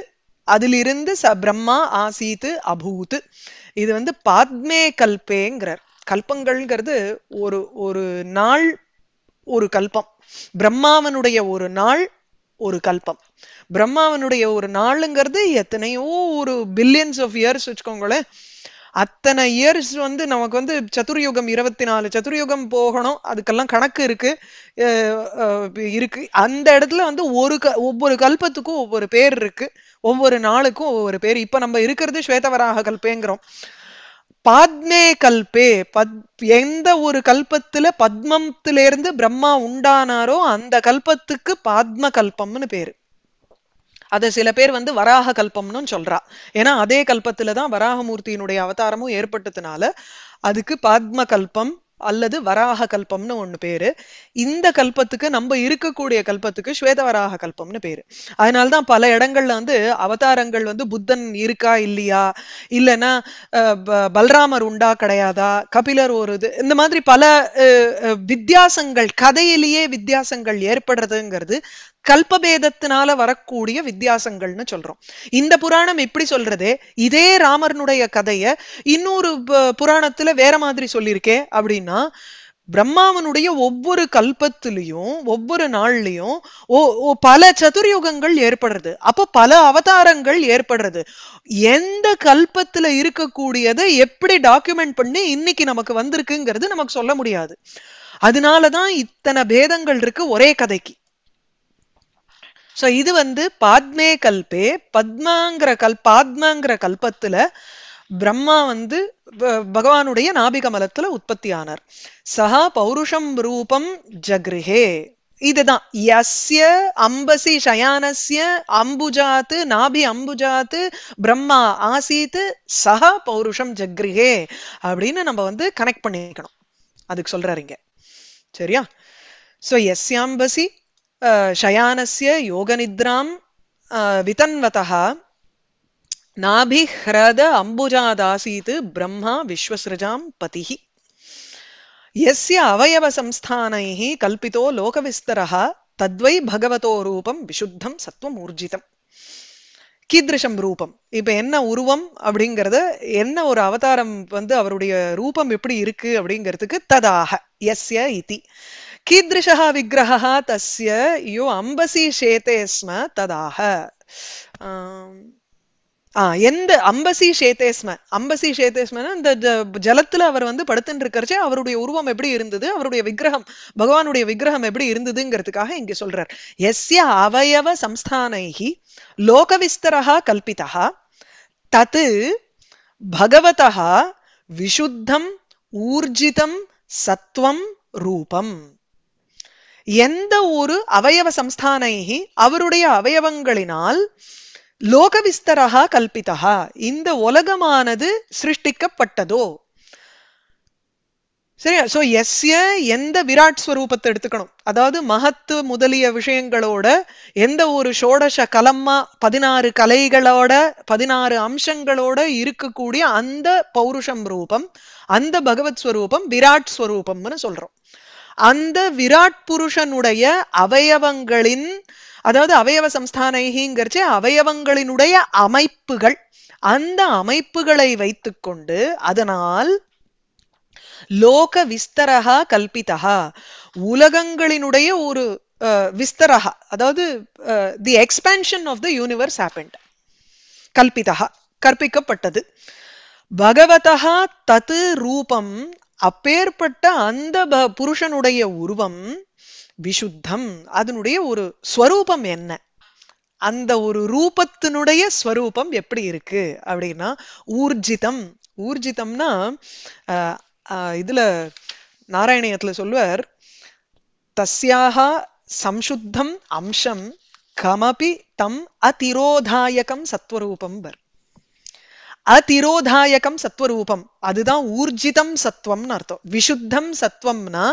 அதிலிருந்து ச பிரம்மா ஆசீத்து அபூத்து இது வந்து பாத்மே கல்பேங்கிறார் கல்பங்கள்ங்கிறது ஒரு ஒரு நாள் ஒரு கல்பம் பிரம்மாவனுடைய ஒரு நாள் ஒரு கல்பம் பிரம்மாவனுடைய ஒரு நாளுங்கிறது எத்தனையோ ஒரு பில்லியன்ஸ் ஆஃப் இயர்ஸ் வச்சுக்கோங்களேன் அத்தனை இயர்ஸ் வந்து நமக்கு வந்து சதுர்யுகம் இருபத்தி நாலு சதுர்யுகம் போகணும் அதுக்கெல்லாம் கணக்கு இருக்கு இருக்கு அந்த இடத்துல வந்து ஒரு க ஒவ்வொரு கல்பத்துக்கும் ஒவ்வொரு பேர் இருக்கு ஒவ்வொரு நாளுக்கும் ஒவ்வொரு பேர் இப்ப நம்ம இருக்கிறது ஸ்வேதவராக கல்பேங்கிறோம் பாத்மே கல்பே பத் எந்த ஒரு கல்பத்துல பத்மத்திலிருந்து பிரம்மா உண்டானாரோ அந்த கல்பத்துக்கு பாத்ம கல்பம்னு பேரு அதை சில பேர் வந்து வராக கல்பம்னு சொல்றா ஏன்னா அதே கல்பத்துல தான் வராகமூர்த்தியினுடைய அவதாரமும் ஏற்பட்டதுனால அதுக்கு பத்ம கல்பம் அல்லது வராக கல்பம்னு ஒண்ணு பேரு இந்த கல்பத்துக்கு நம்ம இருக்கக்கூடிய கல்பத்துக்கு ஸ்வேத வராக கல்பம்னு பேரு அதனால்தான் பல இடங்கள்ல வந்து அவதாரங்கள் வந்து புத்தன் இருக்கா இல்லையா இல்லைன்னா பல்ராமர் உண்டா கிடையாதா கபிலர் ஒரு இது இந்த மாதிரி பல வித்தியாசங்கள் கதையிலேயே வித்தியாசங்கள் ஏற்படுறதுங்கிறது கல்பபேதத்தினால வரக்கூடிய வித்தியாசங்கள்னு சொல்றோம் இந்த புராணம் இப்படி சொல்றது இதே ராமர்னுடைய கதைய இன்னொரு புராணத்துல வேற மாதிரி சொல்லியிருக்கே அப்படின்னா பிரம்மாவனுடைய ஒவ்வொரு கல்பத்திலையும் ஒவ்வொரு நாள்லயும் பல சதுர்யுகங்கள் ஏற்படுறது அப்போ பல அவதாரங்கள் ஏற்படுறது எந்த கல்பத்துல இருக்கக்கூடியதை எப்படி டாக்குமெண்ட் பண்ணி இன்னைக்கு நமக்கு வந்திருக்குங்கிறது நமக்கு சொல்ல முடியாது அதனாலதான் இத்தனை பேதங்கள் இருக்கு ஒரே கதைக்கு ஸோ இது வந்து பாத்மே கல்பே பத்மாங்கிற கல் பாத்மாங்கிற கல்பத்துல பிரம்மா வந்து பகவானுடைய நாபிகமலத்துல உற்பத்தி ஆனார் சஹா பௌருஷம் ரூபம் ஜக்ரிஹே இதுதான் யஸ்ய அம்பசி ஷயானஸ்ய அம்புஜாத்து நாபி அம்புஜாத்து பிரம்மா ஆசீத்து சஹ பௌருஷம் ஜக்ரிஹே அப்படின்னு நம்ம வந்து கனெக்ட் பண்ணிக்கணும் அதுக்கு சொல்றாருங்க சரியா ஸோ எஸ்யாம்பசி शयानस्य योगनिद्रां वितन्वतः नाभिह्रद अम्बुजादासीत् ब्रह्मा विश्वसृजां पतिः यस्य अवयवसंस्थानैः कल्पितो लोकविस्तरः तद्वै भगवतो रूपं विशुद्धं சத்துவம் கீதிருஷம் ரூபம் இப்போ என்ன உருவம் அப்படிங்கிறத என்ன ஒரு அவதாரம் வந்து அவருடைய ரூபம் எப்படி இருக்கு அப்படிங்கிறதுக்கு ததாக எஸ்ய இதி कीदृशः विग्रहः तस्य यो अम्बसि शेते स्म तदाह எந்த அம்பசி சேத்தேஸ்ம அம்பசி சேதேஸ்மன் இந்த ஜலத்துல அவர் வந்து படுத்துட்டு இருக்கிறச்சு அவருடைய உருவம் எப்படி இருந்தது அவருடைய விக்கிரகம் பகவானுடைய விக்கிரகம் எப்படி இருந்ததுங்கிறதுக்காக இங்க சொல்றார் எஸ்ய அவயவ சம்ஸ்தானைகி விஸ்தரா கல்பிதா தத்து பகவதா விஷுத்தம் ஊர்ஜிதம் சத்வம் ரூபம் எந்த ஒரு அவயவ சம்ஸ்தானைகி அவருடைய அவயவங்களினால் லோக விஸ்தரகா கல்பிதா இந்த உலகமானது சிருஷ்டிக்கப்பட்டதோ சரியா சோ எஸ்ய எந்த விராட் ஸ்வரூபத்தை எடுத்துக்கணும் அதாவது மகத்து முதலிய விஷயங்களோட எந்த ஒரு ஷோடச கலம்மா பதினாறு கலைகளோட பதினாறு அம்சங்களோட இருக்கக்கூடிய அந்த பௌருஷம் ரூபம் அந்த பகவத் ஸ்வரூபம் விராட் ஸ்வரூபம்னு சொல்றோம் அந்த விராட் புருஷனுடைய அவயவங்களின் அதாவது அவயவ சம்ஸ்தானைகிங்கிறச்சே அவயவங்களினுடைய அமைப்புகள் அந்த அமைப்புகளை வைத்துக்கொண்டு அதனால் லோக விஸ்தரகா கல்பிதா உலகங்களினுடைய ஒரு விஸ்தரகா அதாவது the expansion of the universe happened கல்பிதா கற்பிக்கப்பட்டது பகவதா தத்து ரூபம் அப்பேற்பட்ட அந்த புருஷனுடைய உருவம் விசுத்தம் அதனுடைய ஒரு ஸ்வரூபம் என்ன அந்த ஒரு ரூபத்தினுடைய ஸ்வரூபம் எப்படி இருக்கு அப்படின்னா ஊர்ஜிதம் ஊர்ஜிதம்னா இதுல நாராயணியத்துல சொல்லுவார் தஸ்யாக சம்சுத்தம் அம்சம் கமபி தம் அதிரோதாயகம் சத்வரூபம் வர் அதிரோதாயகம் சத்வரூபம் அதுதான் ஊர்ஜிதம் சத்வம்னு அர்த்தம் விஷுத்தம் சத்வம்னா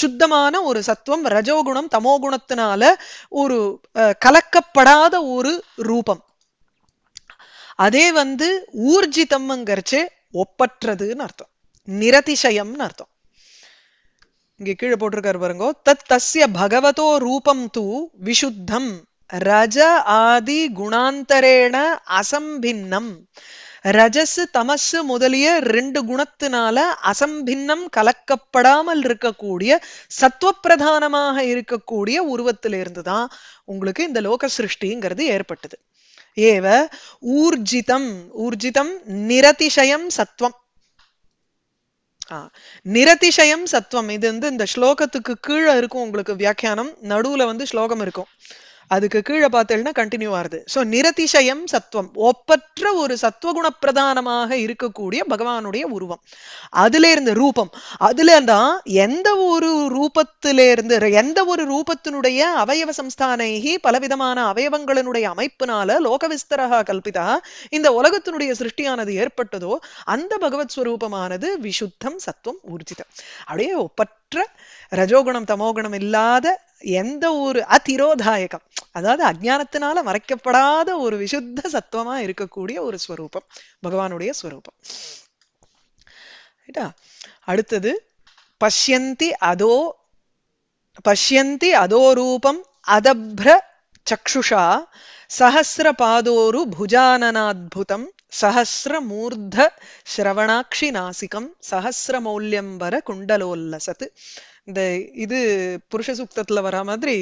சுத்தமான ஒரு சத்வம் ரஜோகுணம் தமோகுணத்தினால ஒரு கலக்கப்படாத ஒரு ரூபம் அதே வந்து ஊர்ஜிதம்ங்கிறச்சு ஒப்பற்றதுன்னு அர்த்தம் நிரதிசயம்னு அர்த்தம் இங்க கீழே போட்டிருக்காரு பாருங்கோ தத் தஸ்ய பகவதோ ரூபம் தூ விஷுத்தம் ரஜ ஆதி குணாந்தரேண அசம்பின்னம் ரஜசு தமசு முதலிய ரெண்டு குணத்தினால அசம்பின்னம் கலக்கப்படாமல் இருக்கக்கூடிய சத்துவப்பிரதானமாக இருக்கக்கூடிய உருவத்திலிருந்து தான் உங்களுக்கு இந்த லோக சிருஷ்டிங்கிறது ஏற்பட்டது ஏவ ஊர்ஜிதம் ஊர்ஜிதம் நிரதிசயம் சத்வம் நிரதிசயம் சத்வம் இது வந்து இந்த ஸ்லோகத்துக்கு கீழே இருக்கும் உங்களுக்கு வியாக்கியானம் நடுவுல வந்து ஸ்லோகம் இருக்கும் அதுக்கு கீழே பார்த்தேன்னா கண்டினியூ ஆகுது ஸோ நிரதிசயம் சத்துவம் ஒப்பற்ற ஒரு சத்துவகுண பிரதானமாக இருக்கக்கூடிய பகவானுடைய உருவம் அதுல இருந்து ரூபம் அதுல இருந்தா எந்த ஒரு ரூபத்தில இருந்து எந்த ஒரு ரூபத்தினுடைய அவயவ சம்ஸ்தானி பலவிதமான அவயவங்களினுடைய அமைப்பினால லோக விஸ்தரகா கல்பிதா இந்த உலகத்தினுடைய சிருஷ்டியானது ஏற்பட்டதோ அந்த பகவத் ஸ்வரூபமானது விசுத்தம் சத்துவம் ஊர்ஜிதம் அப்படியே ஒப்பற்ற ரஜோகுணம் தமோகுணம் இல்லாத எந்த ஒரு அதிரோதாயகம் அதாவது அஜானத்தினால மறைக்கப்படாத ஒரு விசுத்த சத்துவமா இருக்கக்கூடிய ஒரு ஸ்வரூபம் பகவானுடைய ஸ்வரூபம் அடுத்தது பஷ்யந்தி அதோ பஷ்யந்தி அதோ ரூபம் அதப்ர சக்ஷுஷா புஜானநாத்புதம் புஜானனாத்புதம் மூர்த சிரவணாட்சி நாசிகம் மௌல்யம்பர குண்டலோல்லசத்து இந்த இது புருஷ சுக்தத்துல வரா மாதிரி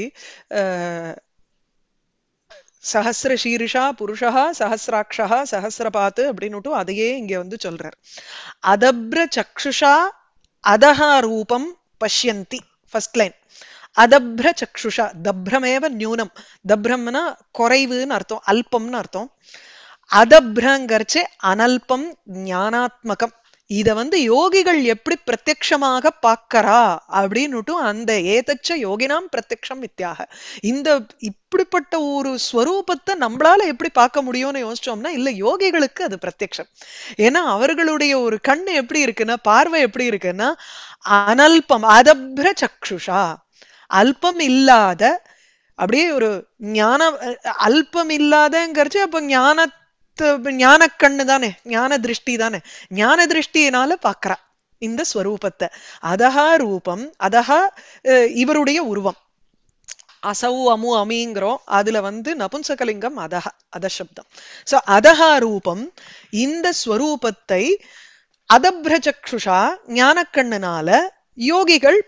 சஹசிர சீருஷா புருஷா சஹசிராட்சா சஹசிரபாத்து அப்படின்னுட்டு அதையே இங்க வந்து சொல்றார் அதப்ர சக்ஷுஷா அதஹா ரூபம் பஷ்யந்தி ஃபர்ஸ்ட் லைன் அதப்ர சக்ஷுஷா தப்ரமேவ நியூனம் தப்ரம்னா குறைவுன்னு அர்த்தம் அல்பம்னு அர்த்தம் அதப்ரங்கரிச்சு அனல்பம் ஞானாத்மகம் இத வந்து யோகிகள் எப்படி பிரத்யக்ஷமாக பார்க்கறா அப்படின்னுட்டும் அந்த ஏதச்ச யோகினாம் பிரத்யக்ஷம் வித்தியாக இந்த இப்படிப்பட்ட ஒரு ஸ்வரூபத்தை நம்மளால எப்படி பார்க்க முடியும்னு யோசிச்சோம்னா இல்ல யோகிகளுக்கு அது பிரத்யக்ஷம் ஏன்னா அவர்களுடைய ஒரு கண் எப்படி இருக்குன்னா பார்வை எப்படி இருக்குன்னா அனல்பம் அதப்ர சக்ஷுஷா அல்பம் இல்லாத அப்படியே ஒரு ஞானம் அல்பம் இல்லாதங்கிறச்சு அப்ப ஞான ஞான கண்ணு தானே ஞான திருஷ்டி தானே ஞான திருஷ்டியினால பாக்குறா இந்த ஸ்வரூபத்தை அதஹா ரூபம் அதஹா இவருடைய உருவம் அசௌ அமு அமிங்கிறோம் அதுல வந்து நபும்சகலிங்கம் அதஹ அதசப்தம் சோ அதஹா ரூபம் இந்த ஸ்வரூபத்தை அதப்ரச்சக்ஷுஷா ஞானக்கண்ணுனால யோகிகள்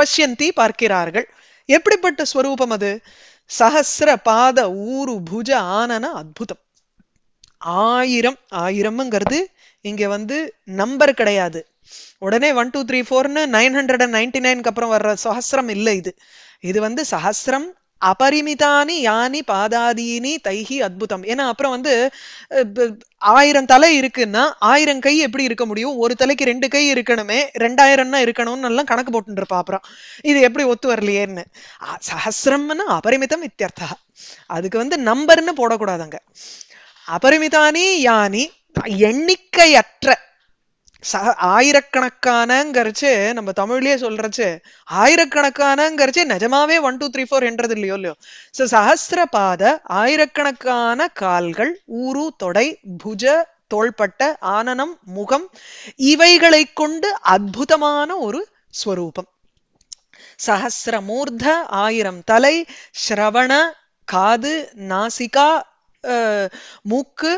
பஷ்யந்தி பார்க்கிறார்கள் எப்படிப்பட்ட ஸ்வரூபம் அது சஹசிர பாத ஊரு புஜ ஆனன அத்தம் ஆயிரம் ஆயிரம்ங்கிறது இங்கே வந்து நம்பர் கிடையாது உடனே ஒன் டூ த்ரீ ஃபோர்னு நைன் ஹண்ட்ரட் அண்ட் நைன்டி நைனுக்கு அப்புறம் வர்ற சஹசிரம் இல்லை இது இது வந்து சஹசிரம் அபரிமிதானி யானி பாதாதீனி தைஹி அத்புதம் ஏன்னா அப்புறம் வந்து ஆயிரம் தலை இருக்குன்னா ஆயிரம் கை எப்படி இருக்க முடியும் ஒரு தலைக்கு ரெண்டு கை இருக்கணுமே ரெண்டாயிரம்னா இருக்கணும்னு எல்லாம் கணக்கு போட்டுருப்பா அப்புறம் இது எப்படி ஒத்து வரலையேன்னு சஹசிரம்னு அபரிமிதம் இத்தியர்த்தா அதுக்கு வந்து நம்பர்னு போடக்கூடாதுங்க அபரிமிதானி யானி எண்ணிக்கையற்ற ச ஆயிரக்கணக்கானங்கிறச்சு நம்ம தமிழ்லயே சொல்றச்சு ஆயிரக்கணக்கானங்கிறச்சு நிஜமாவே ஒன் டூ த்ரீ ஃபோர் என்றது இல்லையோ இல்லையோ ஸோ சஹசிர பாத ஆயிரக்கணக்கான கால்கள் ஊரு தொடை புஜ தோள்பட்ட ஆனனம் முகம் இவைகளை கொண்டு அற்புதமான ஒரு ஸ்வரூபம் சஹசிரமூர்த ஆயிரம் தலை ஸ்ரவண காது நாசிகா மூக்கு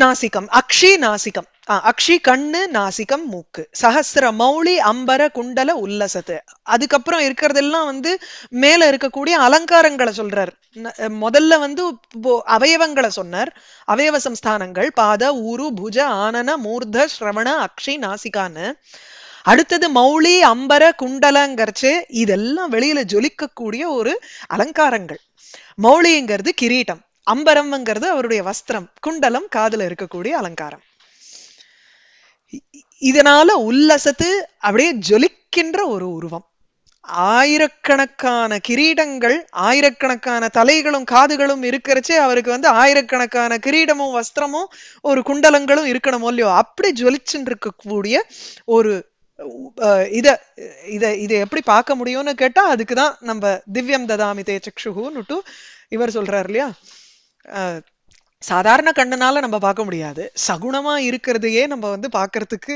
நாசிகம் அக்ஷி நாசிகம் அக்ஷி கண்ணு நாசிகம் மூக்கு சஹசிர மௌளி அம்பர குண்டல உல்லசத்து அதுக்கப்புறம் இருக்கிறதெல்லாம் வந்து மேல இருக்கக்கூடிய அலங்காரங்களை சொல்றார் முதல்ல வந்து அவயவங்களை சொன்னார் அவயவ சம்ஸ்தானங்கள் பாத ஊரு புஜ ஆனன மூர்த ஸ்ரவண அக்ஷி நாசிகான்னு அடுத்தது மௌளி அம்பர குண்டலங்கிறச்சு இதெல்லாம் வெளியில ஜொலிக்கக்கூடிய ஒரு அலங்காரங்கள் மௌளிங்கிறது கிரீட்டம் அம்பரம்ங்கிறது அவருடைய வஸ்திரம் குண்டலம் காதுல இருக்கக்கூடிய அலங்காரம் இதனால உல்லசத்து அப்படியே ஜொலிக்கின்ற ஒரு உருவம் ஆயிரக்கணக்கான கிரீடங்கள் ஆயிரக்கணக்கான தலைகளும் காதுகளும் இருக்கிறச்சே அவருக்கு வந்து ஆயிரக்கணக்கான கிரீடமும் வஸ்திரமும் ஒரு குண்டலங்களும் இருக்கணும் இல்லையோ அப்படி ஜொலிச்சுட்டு இருக்கக்கூடிய ஒரு இத இத இதை எப்படி பார்க்க முடியும்னு கேட்டா அதுக்குதான் நம்ம திவ்யம் ததாமி தே சக்ஷுகுன்னுட்டு இவர் சொல்றாரு இல்லையா சாதாரண கண்ணுனால நம்ம பார்க்க முடியாது சகுணமா இருக்கிறதையே நம்ம வந்து பார்க்கறதுக்கு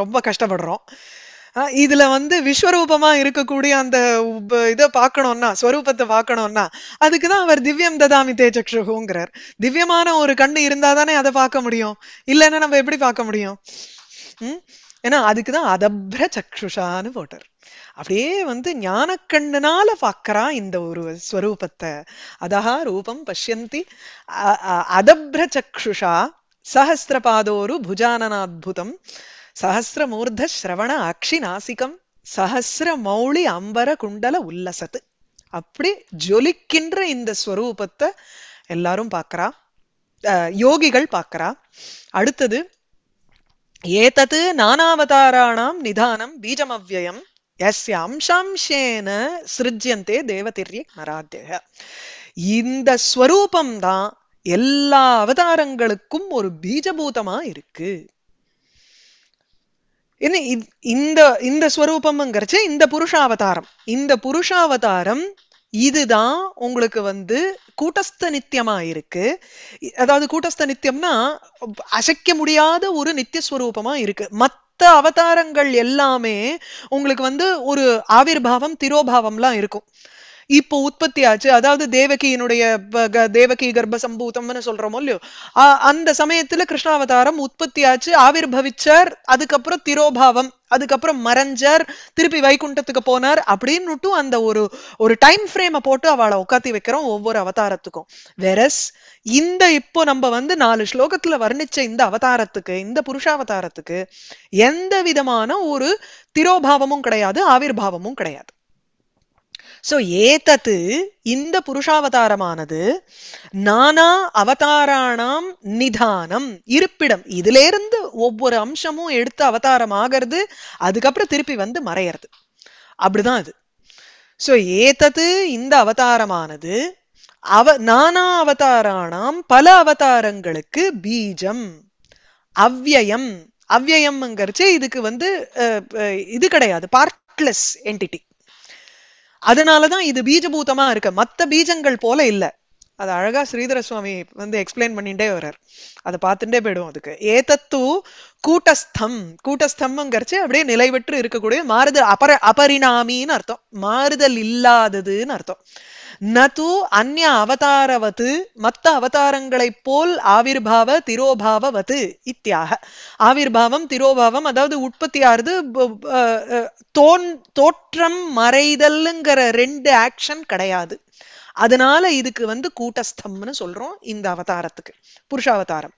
ரொம்ப கஷ்டப்படுறோம் இதுல வந்து விஸ்வரூபமா இருக்கக்கூடிய அந்த இதை பார்க்கணும்னா ஸ்வரூபத்தை பார்க்கணும்னா அதுக்குதான் அவர் திவ்யம் ததாமி தேஜக்ஷுகுங்கிறார் திவ்யமான ஒரு கண்ணு இருந்தா தானே அதை பார்க்க முடியும் இல்லைன்னா நம்ம எப்படி பார்க்க முடியும் ஏன்னா அதுக்கு தான் அதப்ர சக்ஷுஷான்னு போட்டார் அப்படியே வந்து ஞானக்கண்ணனால பார்க்கறா இந்த ஒரு ஸ்வரூபத்தை அதஹா ரூபம் பஷ்யந்தி அதப்ர சக்ஷுஷா சஹசிரபாதோரு புஜானனாத்புதம் சஹசிரமூர்த சிரவண அக்ஷி நாசிகம் சஹசிர மௌளி அம்பர குண்டல உல்லசத்து அப்படி ஜொலிக்கின்ற இந்த ஸ்வரூபத்தை எல்லாரும் பார்க்கறா யோகிகள் பார்க்கறா அடுத்தது ஏதத் நானாவதாராணாம் நிதானம் பீஜமவ்யயம் எஸ் அம்சாம்சேன சிருஜ்யந்தே தேவதிரிய நராத்திய இந்த ஸ்வரூபம் தான் எல்லா அவதாரங்களுக்கும் ஒரு பீஜபூதமா இருக்கு என்ன இந்த இந்த ஸ்வரூபம்ங்கிறச்சு இந்த புருஷாவதாரம் இந்த புருஷாவதாரம் இதுதான் உங்களுக்கு வந்து கூட்டஸ்த நித்தியமா இருக்கு அதாவது கூட்டஸ்த நித்தியம்னா அசைக்க முடியாத ஒரு நித்தியஸ்வரூபமா இருக்கு மத்த அவதாரங்கள் எல்லாமே உங்களுக்கு வந்து ஒரு ஆவிர்வாவம் திரோபாவம்லாம் இருக்கும் இப்போ உற்பத்தி ஆச்சு அதாவது தேவகியினுடைய தேவகி கர்ப்ப சம்பூதம்னு சொல்றோமோ இல்லையோ அந்த சமயத்துல கிருஷ்ணாவதாரம் உற்பத்தி ஆச்சு ஆவிர் பவிச்சார் அதுக்கப்புறம் திரோபாவம் அதுக்கப்புறம் மறைஞ்சார் திருப்பி வைகுண்டத்துக்கு போனார் அப்படின்னுட்டு அந்த ஒரு ஒரு டைம் ஃப்ரேமை போட்டு அவளை உட்காத்தி வைக்கிறோம் ஒவ்வொரு அவதாரத்துக்கும் வெரஸ் இந்த இப்போ நம்ம வந்து நாலு ஸ்லோகத்துல வர்ணிச்ச இந்த அவதாரத்துக்கு இந்த புருஷாவதாரத்துக்கு எந்த விதமான ஒரு திரோபாவமும் கிடையாது ஆவிர்பாவமும் கிடையாது சோ ஏதத்து இந்த புருஷாவதாரமானது நானா அவதாராணாம் நிதானம் இருப்பிடம் இதுல இருந்து ஒவ்வொரு அம்சமும் எடுத்து அவதாரம் ஆகிறது அதுக்கப்புறம் திருப்பி வந்து மறையறது அப்படிதான் அது சோ ஏதத்து இந்த அவதாரமானது அவ நானா அவதாராணாம் பல அவதாரங்களுக்கு பீஜம் அவ்யயம் அவ்யயம்ங்கிறச்சு இதுக்கு வந்து இது கிடையாது பார்ட்லெஸ் என்டிட்டி அதனாலதான் இது பீஜபூதமா இருக்கு மத்த பீஜங்கள் போல இல்ல அது அழகா ஸ்ரீதர சுவாமி வந்து எக்ஸ்பிளைன் பண்ணிட்டே வர்றார் அதை பார்த்துட்டே போயிடுவோம் அதுக்கு ஏதத்து கூட்டஸ்தம் கூட்டஸ்தம்ங்கிறச்சு அப்படியே பெற்று இருக்கக்கூடிய மாறுதல் அபர அபரிணாமின்னு அர்த்தம் மாறுதல் இல்லாததுன்னு அர்த்தம் நது அந்ய அவதாரவது மத்த அவதாரங்களைப் போல் ஆவிர்பாவ திரோபாவவத்து இத்தியாக ஆவிர்பாவம் திரோபாவம் அதாவது உற்பத்தியாகிறது தோன் தோற்றம் மறைதல்ங்கிற ரெண்டு ஆக்ஷன் கிடையாது அதனால இதுக்கு வந்து கூட்டஸ்தம்னு சொல்றோம் இந்த அவதாரத்துக்கு புருஷாவதாரம்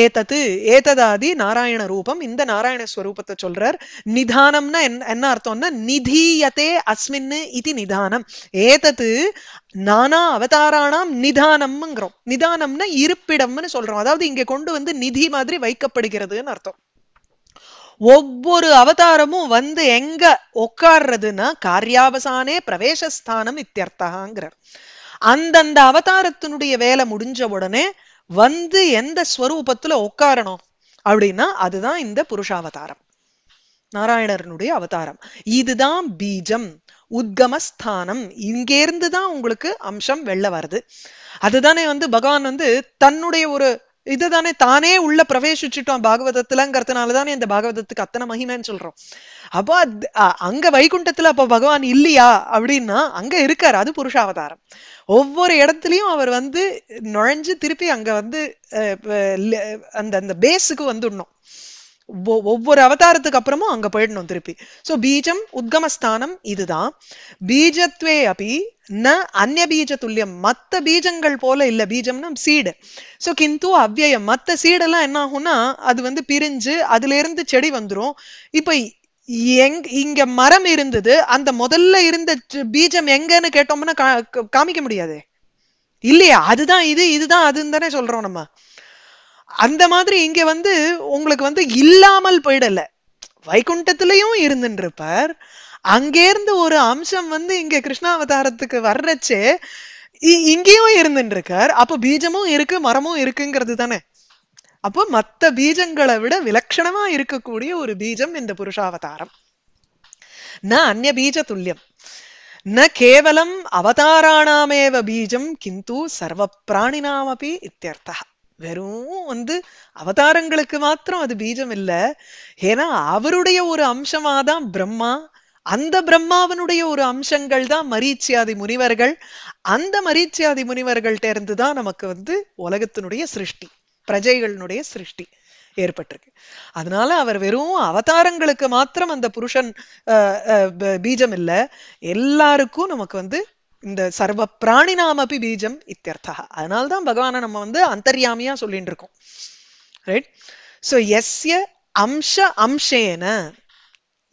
ஏதத்து ஏததாதி நாராயண ரூபம் இந்த நாராயண ஸ்வரூபத்தை சொல்றார் நிதானம்னா என்ன அர்த்தம்னா நிதீயத்தே அஸ்மின்னு இது நிதானம் ஏதத்து நானா அவதாரானாம் நிதானம்ங்கிறோம் நிதானம்னா இருப்பிடம்னு சொல்றோம் அதாவது இங்க கொண்டு வந்து நிதி மாதிரி வைக்கப்படுகிறதுன்னு அர்த்தம் ஒவ்வொரு அவதாரமும் வந்து எங்க உட்கார்றதுன்னா காரியாவசானே பிரவேசஸ்தானம் இத்தியர்த்தகாங்கிறார் அந்தந்த அவதாரத்தினுடைய வேலை முடிஞ்ச உடனே வந்து எந்த ஸ்வரூபத்துல உட்காரணும் அப்படின்னா அதுதான் இந்த புருஷாவதாரம் நாராயணனுடைய அவதாரம் இதுதான் பீஜம் உத்கமஸ்தானம் இங்கேருந்து தான் உங்களுக்கு அம்சம் வெளில வருது அதுதானே வந்து பகவான் வந்து தன்னுடைய ஒரு இதுதானே தானே உள்ள பிரவேசிச்சுட்டோம் பாகவதத்துலங்கிறதுனால தானே இந்த பாகவதத்துக்கு அத்தனை மகிமைன்னு சொல்றோம் அப்போ அங்க வைகுண்டத்துல அப்போ பகவான் இல்லையா அப்படின்னா அங்க இருக்காரு அது புருஷாவதாரம் ஒவ்வொரு இடத்துலயும் அவர் வந்து நுழைஞ்சு திருப்பி அங்க வந்து அந்த அந்த பேஸுக்கு வந்துடணும் ஒவ்வொரு அவதாரத்துக்கு அப்புறமும் அங்க போயிடணும் திருப்பி சோ பீஜம் உத்கமஸ்தானம் இதுதான் பீஜத்வே அபி ந அந்நிய பீஜ துல்லியம் மத்த பீஜங்கள் போல இல்ல பீஜம்னா சீடு சோ கிந்து அவ்வயம் மத்த சீடெல்லாம் என்ன ஆகும்னா அது வந்து பிரிஞ்சு அதுல இருந்து செடி வந்துரும் இப்ப எங் இங்க மரம் இருந்தது அந்த முதல்ல இருந்த பீஜம் எங்கன்னு கேட்டோம்னா காமிக்க முடியாது இல்லையா அதுதான் இது இதுதான் அதுன்னு தானே சொல்றோம் நம்ம அந்த மாதிரி இங்க வந்து உங்களுக்கு வந்து இல்லாமல் போயிடல வைகுண்டத்திலையும் இருந்துருப்பார் அங்கேருந்து ஒரு அம்சம் வந்து இங்க கிருஷ்ணாவதாரத்துக்கு வர்றச்சே இங்கேயும் இருந்துருக்கார் அப்ப பீஜமும் இருக்கு மரமும் இருக்குங்கிறது தானே அப்போ மத்த பீஜங்களை விட விலட்சணமா இருக்கக்கூடிய ஒரு பீஜம் இந்த புருஷாவதாரம் ந அந்நிய பீஜ துல்லியம் ந கேவலம் அவதாராணாமேவ பீஜம் கிந்து சர்வ பிராணினாமபி இத்தியர்த்தா வெறும் வந்து அவதாரங்களுக்கு மாத்திரம் அது பீஜம் இல்ல ஏன்னா அவருடைய ஒரு அம்சமாதான் பிரம்மா அந்த பிரம்மாவனுடைய ஒரு அம்சங்கள் தான் மரீச்சியாதி முனிவர்கள் அந்த மரீச்சியாதி முனிவர்கள்ட்ட இருந்து தான் நமக்கு வந்து உலகத்தினுடைய சிருஷ்டி பிரஜைகளினுடைய சிருஷ்டி ஏற்பட்டிருக்கு அதனால அவர் வெறும் அவதாரங்களுக்கு மாத்திரம் அந்த புருஷன் பீஜம் இல்லை எல்லாருக்கும் நமக்கு வந்து இந்த சர்வ பிராணினாமபி பீஜம் இத்தியர்த்தா அதனால்தான் பகவானை நம்ம வந்து அந்தர்யாமியா சொல்லிட்டு இருக்கோம் ரைட் ஸோ எஸ்ய அம்ச அம்சேன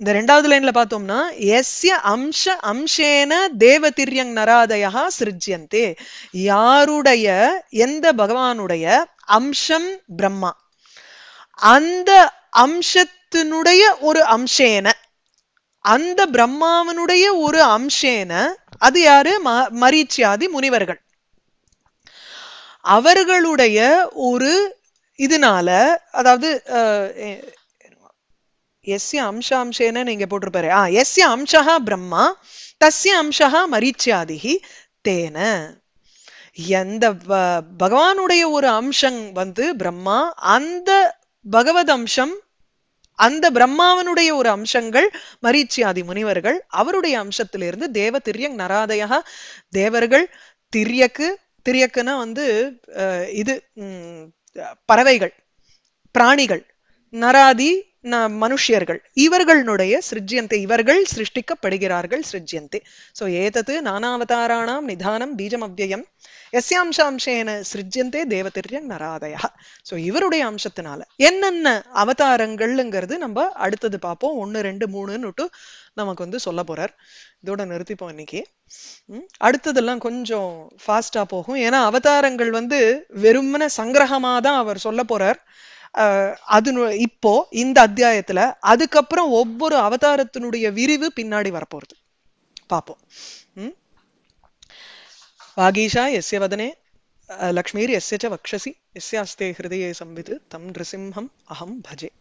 இந்த ரெண்டாவது லைன்ல பார்த்தோம்னா எஸ்ய அம்ச அம்சேன தேவதிரியங் நராதயா சிருஜ்யந்தே யாருடைய எந்த பகவானுடைய அம்சம் பிரம்மா அந்த அம்சத்தினுடைய ஒரு அம்சேன அந்த பிரம்மாவனுடைய ஒரு அம்சேன அது யாரு மரீச்சியாதி முனிவர்கள் அவர்களுடைய ஒரு இதனால அதாவது எஸ்ய அம்சாம்சேன நீங்க போட்டிருப்பாரு ஆ எஸ்ய அம்சஹா பிரம்மா தஸ்ய அம்சா மரீச்சியாதிகி தேன எந்த பகவானுடைய ஒரு அம்சம் வந்து பிரம்மா அந்த பகவத் அம்சம் அந்த பிரம்மாவனுடைய ஒரு அம்சங்கள் மரீச்சியாதி முனிவர்கள் அவருடைய அம்சத்திலிருந்து தேவ திரியங் நராதயா தேவர்கள் திரியக்கு திரியக்குன்னா வந்து இது பறவைகள் பிராணிகள் நராதி மனுஷியர்கள் இவர்களுடைய சிருஜ்யந்தே இவர்கள் சிருஷ்டிக்கப்படுகிறார்கள் சிருஜ்யந்தே சோ ஏதத்து நானாவதாராணாம் நிதானம் பீஜம் அவ்வயம் எஸ்யாம்சாம்சேன சிருஜ்யந்தே தேவதிரியன் நராதயா சோ இவருடைய அம்சத்தினால என்னென்ன அவதாரங்கள்ங்கிறது நம்ம அடுத்தது பார்ப்போம் ஒன்னு ரெண்டு மூணுன்னு நமக்கு வந்து சொல்ல போறார் இதோட நிறுத்திப்போம் இன்னைக்கு அடுத்ததெல்லாம் கொஞ்சம் ஃபாஸ்டா போகும் ஏன்னா அவதாரங்கள் வந்து வெறுமன சங்கிரகமாதான் தான் அவர் சொல்ல போறார் அது இப்போ இந்த அத்தியாயத்துல அதுக்கப்புறம் ஒவ்வொரு அவதாரத்தினுடைய விரிவு பின்னாடி வரப்போறது பார்ப்போம் வாகீஷா எஸ்ய வதனே லக்ஷ்மீர் எஸ்ய வக்ஷசி எஸ்யாஸ்தே ஹிருதயே சம்வித் தம் நிருசிம்ஹம் அஹம் பஜே